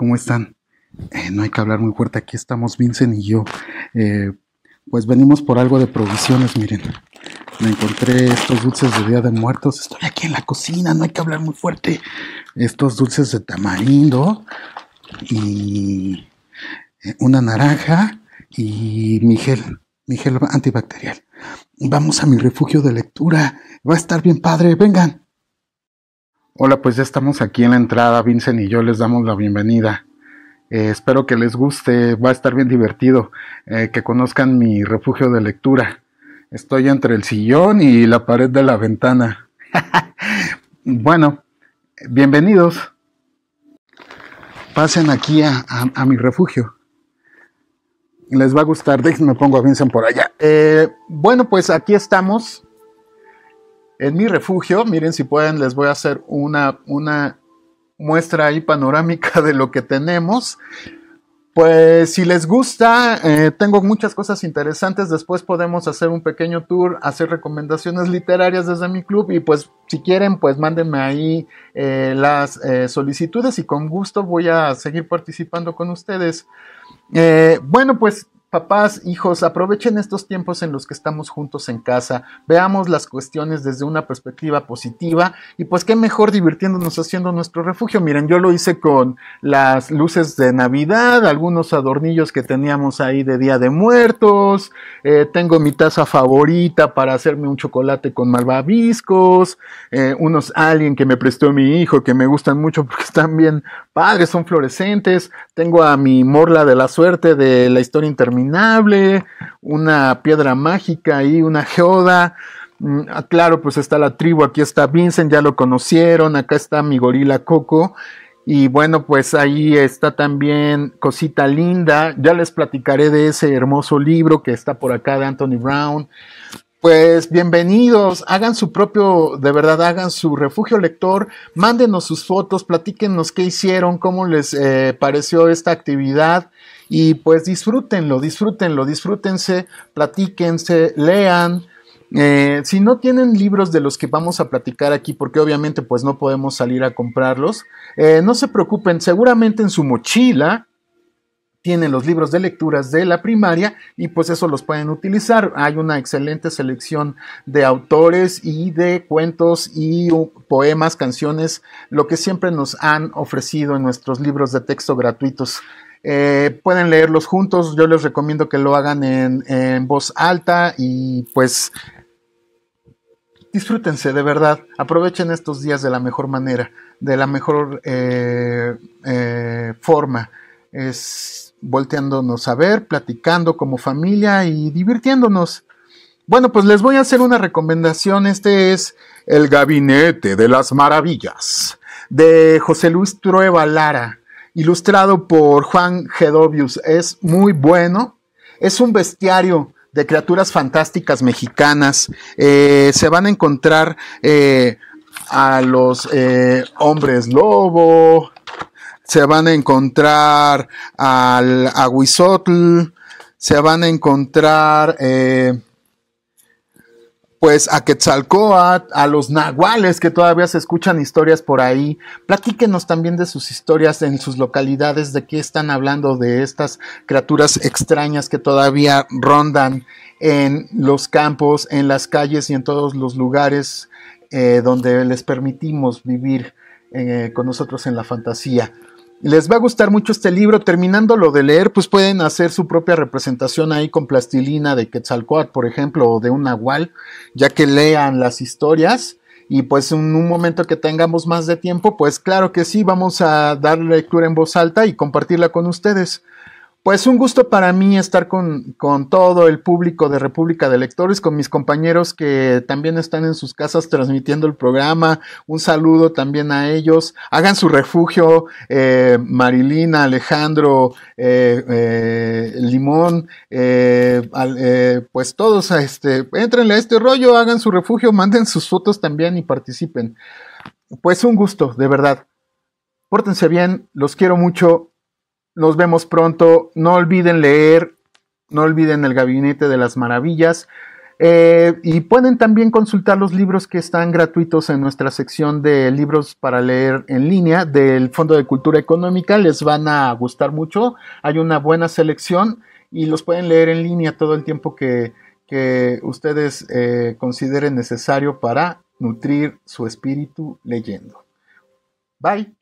¿Cómo están? Eh, no hay que hablar muy fuerte, aquí estamos Vincent y yo. Eh, pues venimos por algo de provisiones, miren. Me encontré estos dulces de Día de Muertos, estoy aquí en la cocina, no hay que hablar muy fuerte. Estos dulces de tamarindo y eh, una naranja y Miguel, Miguel antibacterial. Vamos a mi refugio de lectura, va a estar bien padre, vengan. Hola, pues ya estamos aquí en la entrada, Vincent y yo les damos la bienvenida. Eh, espero que les guste, va a estar bien divertido, eh, que conozcan mi refugio de lectura. Estoy entre el sillón y la pared de la ventana. bueno, bienvenidos. Pasen aquí a, mi refugio les va a gustar. Déjenme pongo a Vincent por allá. Eh, bueno, pues aquí estamos. En mi refugio, miren si pueden, les voy a hacer una, una muestra ahí panorámica de lo que tenemos. Pues si les gusta, eh, tengo muchas cosas interesantes. Después podemos hacer un pequeño tour, hacer recomendaciones literarias desde mi club y pues si quieren, pues mándenme ahí eh, las eh, solicitudes y con gusto voy a seguir participando con ustedes. bueno, pues Papás, hijos, aprovechen estos tiempos en los que estamos juntos en casa, veamos las cuestiones desde una perspectiva positiva y pues qué mejor divirtiéndonos haciendo nuestro refugio. Miren, yo lo hice con las luces de Navidad, algunos adornillos que teníamos ahí de Día de Muertos, eh, tengo mi taza favorita para hacerme un chocolate con malvaviscos, eh, unos alguien que me prestó mi hijo que me gustan mucho porque están bien padres, son fluorescentes, tengo a mi morla de la suerte de la historia interminable una piedra mágica y una geoda. Mm, ah, claro, pues está la tribu, aquí está Vincent, ya lo conocieron, acá está mi gorila Coco. Y bueno, pues ahí está también Cosita Linda. Ya les platicaré de ese hermoso libro que está por acá de Anthony Brown. Pues bienvenidos, hagan su propio, de verdad, hagan su refugio lector, mándenos sus fotos, platíquenos qué hicieron, cómo les eh, pareció esta actividad y pues disfrútenlo, disfrútenlo, disfrútense, platíquense, lean. Eh, si no tienen libros de los que vamos a platicar aquí, porque obviamente pues no podemos salir a comprarlos, eh, no se preocupen, seguramente en su mochila tienen los libros de lecturas de la primaria y pues eso los pueden utilizar. Hay una excelente selección de autores y de cuentos y uh, poemas, canciones, lo que siempre nos han ofrecido en nuestros libros de texto gratuitos. Eh, pueden leerlos juntos, yo les recomiendo que lo hagan en, voz alta y pues disfrútense de verdad, aprovechen estos días de la mejor manera, de la mejor eh, eh, forma es volteándonos a ver, platicando como familia y divirtiéndonos. Bueno, pues les voy a hacer una recomendación. Este es El Gabinete de las Maravillas de José Luis Trueba Lara, ilustrado por Juan Gedovius. Es muy bueno. Es un bestiario de criaturas fantásticas mexicanas. Eh, se van a encontrar eh, a los eh, hombres lobo, se van a encontrar al Aguizotl, se van a encontrar eh, pues a Quetzalcoatl, a los nahuales que todavía se escuchan historias por ahí. Platíquenos también de sus historias en sus localidades, de qué están hablando de estas criaturas extrañas que todavía rondan en los campos, en las calles y en todos los lugares eh, donde les permitimos vivir eh, con nosotros en la fantasía les va a gustar mucho este libro. Terminándolo de leer, pues pueden hacer su propia representación ahí con plastilina de Quetzalcoatl, por ejemplo, o de un nahual, ya que lean las historias. Y pues en un momento que tengamos más de tiempo, pues claro que sí, vamos a dar lectura en voz alta y compartirla con ustedes. Pues un gusto para mí estar con, todo el público de República de Lectores, con mis compañeros que también están en sus casas transmitiendo el programa. Un saludo también a ellos. Hagan su refugio, eh, Marilina, Alejandro, eh, eh, Limón, pues todos, este, entrenle a este rollo, hagan su refugio, manden sus fotos también y participen. Pues un gusto, de verdad. Pórtense bien, los quiero mucho nos vemos pronto. No olviden leer, no olviden el Gabinete de las Maravillas. Eh, y pueden también consultar los libros que están gratuitos en nuestra sección de libros para leer en línea del Fondo de Cultura Económica. Les van a gustar mucho. Hay una buena selección y los pueden leer en línea todo el tiempo que, ustedes eh, consideren necesario para nutrir su espíritu leyendo. Bye.